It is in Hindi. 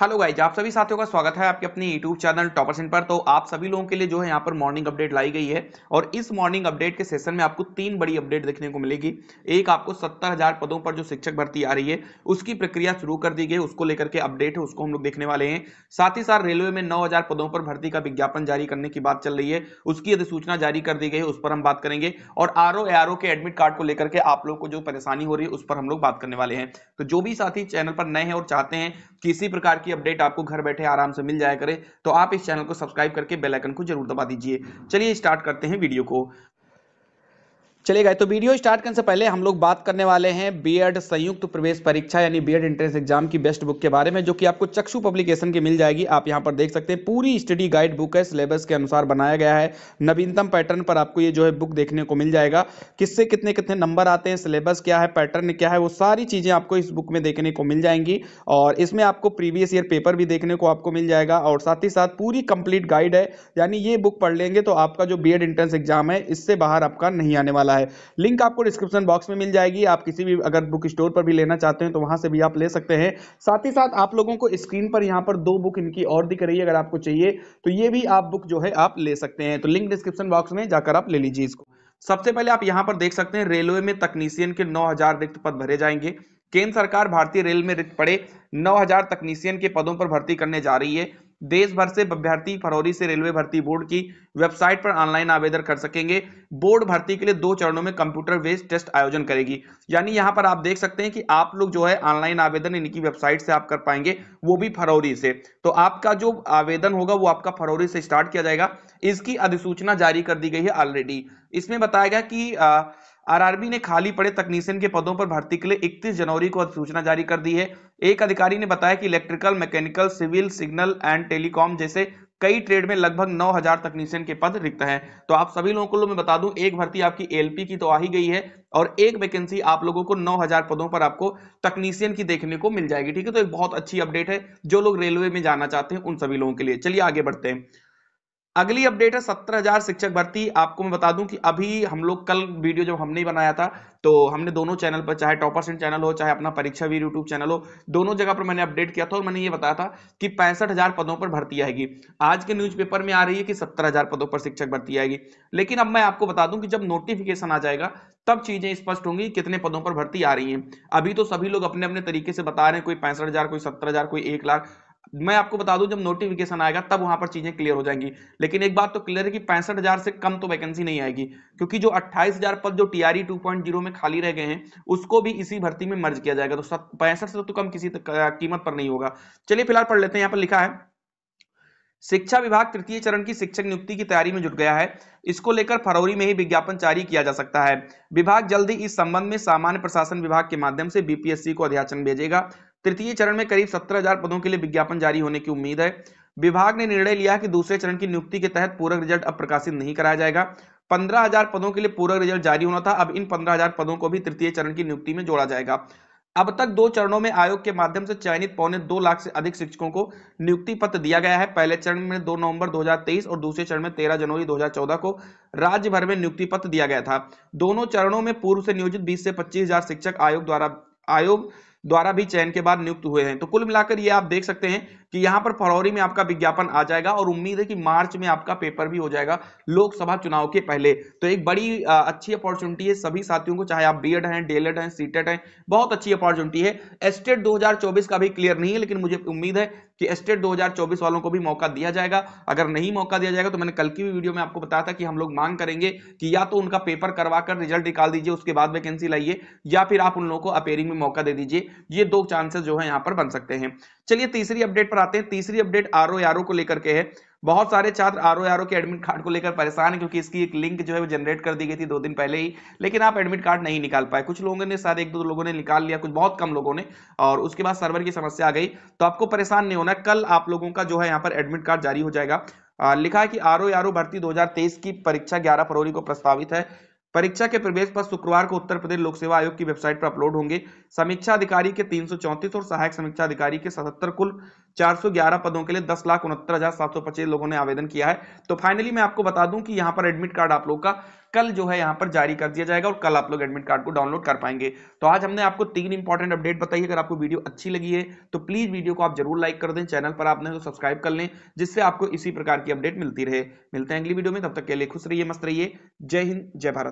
हेलो गाइज आप सभी साथियों का स्वागत है आपके अपने यूट्यूब चैनल टॉपर्स इन पर तो आप सभी लोगों के लिए जो है यहाँ पर मॉर्निंग अपडेट लाई गई है और इस मॉर्निंग अपडेट के सेशन में आपको तीन बड़ी अपडेट देखने को मिलेगी एक आपको सत्तर हजार पदों पर जो शिक्षक भर्ती आ रही है उसकी प्रक्रिया शुरू कर दी गई उसको लेकर के अपडेट है उसको हम लोग देखने वाले हैं साथ ही साथ रेलवे में नौ पदों पर भर्ती का विज्ञापन जारी करने की बात चल रही है उसकी अधिसूचना जारी कर दी गई है उस पर हम बात करेंगे और आर ओ के एडमिट कार्ड को लेकर के आप लोग को जो परेशानी हो रही है उस पर हम लोग बात करने वाले हैं तो जो भी साथी चैनल पर नए हैं और चाहते हैं किसी प्रकार प्रकार की अपडेट आपको घर बैठे आराम से मिल जाए करे तो आप इस चैनल को सब्सक्राइब करके बेलाइकन को जरूर दबा दीजिए चलिए स्टार्ट करते हैं वीडियो को चलेगा तो वीडियो स्टार्ट करने से पहले हम लोग बात करने वाले हैं बीएड e संयुक्त प्रवेश परीक्षा यानी बीएड एंट्रेंस एग्जाम की बेस्ट बुक के बारे में जो कि आपको चक्षु पब्लिकेशन की मिल जाएगी आप यहां पर देख सकते हैं पूरी स्टडी गाइड बुक है सिलेबस के अनुसार बनाया गया है नवीनतम पैटर्न पर आपको ये जो है बुक देखने को मिल जाएगा किससे कितने कितने नंबर आते हैं सिलेबस क्या है पैटर्न क्या है वो सारी चीज़ें आपको इस बुक में देखने को मिल जाएंगी और इसमें आपको प्रीवियस ईयर पेपर भी देखने को आपको मिल जाएगा और साथ ही साथ पूरी कंप्लीट गाइड है यानी ये बुक पढ़ लेंगे तो आपका जो बी एंट्रेंस एग्जाम है इससे बाहर आपका नहीं आने वाला है है लिंक आपको डिस्क्रिप्शन बॉक्स में मिल जाएगी आप किसी भी अगर बुक स्टोर पर भी लेना चाहते हैं तो वहां से भी आप ले सकते हैं साथ ही साथ आप लोगों को स्क्रीन पर यहाँ पर दो बुक इनकी और दिख रही है अगर आपको चाहिए तो ये भी आप बुक जो है आप ले सकते हैं तो लिंक डिस्क्रिप्शन बॉक्स में जाकर आप ले लीजिए इसको सबसे पहले आप यहाँ पर देख सकते हैं रेलवे में तकनीशियन के 9000 रिक्त पद भरे जाएंगे केंद्र सरकार भारतीय रेल में रिक्त पड़े 9000 तकनीशियन के पदों पर भर्ती करने जा रही है देश भर से अभ्यर्थी फरवरी से रेलवे भर्ती बोर्ड की वेबसाइट पर ऑनलाइन आवेदन कर सकेंगे बोर्ड भर्ती के लिए दो चरणों में कंप्यूटर बेस्ड टेस्ट आयोजन करेगी यानी यहाँ पर आप देख सकते हैं कि आप लोग जो है ऑनलाइन आवेदन इनकी वेबसाइट से आप कर पाएंगे वो भी फरवरी से तो आपका जो आवेदन होगा वो आपका फरवरी से स्टार्ट किया जाएगा इसकी अधिसूचना जारी कर दी गई है ऑलरेडी इसमें बताया गया कि आरआरबी ने खाली पड़े तकनीशियन के पदों पर भर्ती के लिए 31 जनवरी को अधिसूचना जारी कर दी है एक अधिकारी ने बताया कि electrical mechanical civil signal and telecom जैसे कई ट्रेड में लगभग 9000 तकनीशियन के पद रिक्त हैं तो आप सभी लोगों को लो मैं बता दूं एक भर्ती आपकी एलपी की तो आ ही गई है और एक वैकेंसी आप लोगों को 9000 पदों पर आपको तकनीशियन की देखने को मिल जाएगी ठीक है तो एक बहुत अच्छी अपडेट है जो लोग रेलवे में जाना चाहते हैं उन सभी लोगों के लिए चलिए आगे बढ़ते हैं अगली अपडेट है सत्रह हजार शिक्षक भर्ती आपको मैं बता दूं कि अभी हम लोग कल वीडियो जब हमने बनाया था तो हमने दोनों चैनल पर चाहे टॉपर्स एंड चैनल हो चाहे अपना परीक्षा वीर यूट्यूब चैनल हो दोनों जगह पर मैंने अपडेट किया था और मैंने ये बताया था कि पैंसठ हजार पदों पर भर्ती आएगी आज के न्यूज में आ रही है कि सत्तर हजार पदों पर शिक्षक भर्ती आएगी लेकिन अब मैं आपको बता दूं कि जब नोटिफिकेशन आ जाएगा तब चीजें स्पष्ट होंगी कितने पदों पर भर्ती आ रही है अभी तो सभी लोग अपने अपने तरीके से बता रहे हैं कोई पैंसठ हजार कोई सत्तर हजार कोई एक लाख मैं आपको बता दूं जब नोटिफिकेशन आएगा तब वहां पर चीजें क्लियर हो जाएंगी लेकिन एक बात तो क्लियर है कि पैंसठ हजार से कम तो वैकेंसी नहीं आएगी क्योंकि जो अट्ठाईस हजार पद जो टीआरई 2.0 e में खाली रह गए हैं उसको भी इसी भर्ती में मर्ज किया जाएगा तो पैंसठ से तो कम किसी कीमत पर नहीं होगा चलिए फिलहाल पढ़ लेते हैं यहाँ पर लिखा है शिक्षा विभाग तृतीय चरण की शिक्षक नियुक्ति की तैयारी में जुट गया है इसको लेकर फरवरी में ही विज्ञापन जारी किया जा सकता है विभाग जल्द ही इस संबंध में सामान्य प्रशासन विभाग के माध्यम से बीपीएससी को अध्याचन भेजेगा तृतीय चरण में करीब सत्रह हजार पदों के लिए विज्ञापन जारी होने की उम्मीद है विभाग ने निर्णय लिया कि दूसरे चरण की नियुक्ति के तहत पूरक रिजल्ट अब प्रकाशित नहीं कराया जाएगा पंद्रह हजार पदों के लिए पूरक रिजल्ट जारी होना था अब इन पंद्रह हजार पदों को भी तृतीय चरण की नियुक्ति में जोड़ा जाएगा अब तक दो चरणों में आयोग के माध्यम से चयनित पौने दो लाख से अधिक शिक्षकों को नियुक्ति पत्र दिया गया है पहले चरण में दो नवंबर 2023 और दूसरे चरण में 13 जनवरी 2014 को राज्य भर में नियुक्ति पत्र दिया गया था दोनों चरणों में पूर्व से नियोजित 20 से पच्चीस हजार शिक्षक आयोग द्वारा आयोग द्वारा भी चयन के बाद नियुक्त हुए हैं तो कुल मिलाकर ये आप देख सकते हैं कि यहां पर फरवरी में आपका विज्ञापन आ जाएगा और उम्मीद है कि मार्च में आपका पेपर भी हो जाएगा लोकसभा चुनाव के पहले तो एक बड़ी अच्छी अपॉर्चुनिटी है सभी साथियों को चाहे आप बी एड हैं डीएलएड हैं सीटेड हैं बहुत अच्छी अपॉर्चुनिटी है एस्टेट दो का भी क्लियर नहीं है लेकिन मुझे उम्मीद है कि एस्टेट 2024 वालों को भी मौका दिया जाएगा अगर नहीं मौका दिया जाएगा तो मैंने कल की भी वीडियो में आपको बताया था कि हम लोग मांग करेंगे कि या तो उनका पेपर करवा कर रिजल्ट निकाल दीजिए उसके बाद वैकेंसी लाइए या फिर आप उन लोगों को अपेयरिंग में मौका दे दीजिए ये दो चांसेस जो है यहाँ पर बन सकते हैं चलिए तीसरी अपडेट पर आते हैं तीसरी update R O R O को लेकर के है बहुत सारे छात्र आर ओ के एडमिट कार्ड को लेकर परेशान है क्योंकि इसकी एक लिंक जो है वो जनरेट कर दी गई थी दो दिन पहले ही लेकिन आप एडमिट कार्ड नहीं निकाल पाए कुछ लोगों ने शायद एक दो लोगों ने निकाल लिया कुछ बहुत कम लोगों ने और उसके बाद सर्वर की समस्या आ गई तो आपको परेशान नहीं होना कल आप लोगों का जो है यहाँ पर एडमिट कार्ड जारी हो जाएगा लिखा है कि आर ओ आर ओ भर्ती तेईस की परीक्षा ग्यारह फरवरी को प्रस्तावित है परीक्षा के प्रवेश पत्र शुक्रवार को उत्तर प्रदेश लोक सेवा आयोग की वेबसाइट पर अपलोड होंगे समीक्षा अधिकारी के तीन और सहायक समीक्षा अधिकारी के सतहत्तर कुल 411 पदों के लिए दस लाख उनहत्तर हजार सात सौ पच्चीस लोगों ने आवेदन किया है तो फाइनली मैं आपको बता दूं कि यहां पर एडमिट कार्ड आप लोग का कल जो है यहाँ पर जारी कर दिया जाएगा और कल आप लोग एडमिट कार्ड को डाउनलोड कर पाएंगे तो आज हमने आपको तीन इंपॉर्टेंट अपडेट बताई अगर आपको वीडियो अच्छी लगी है तो प्लीज वीडियो को आप जरूर लाइक कर दें चैनल पर आपने तो सब्सक्राइब कर लें जिससे आपको इसी प्रकार की अपडेट मिलती रहे मिलते हैं अगली वीडियो में तब तक के लिए खुश रहिए मस्त रहिए जय हिंद जय भारत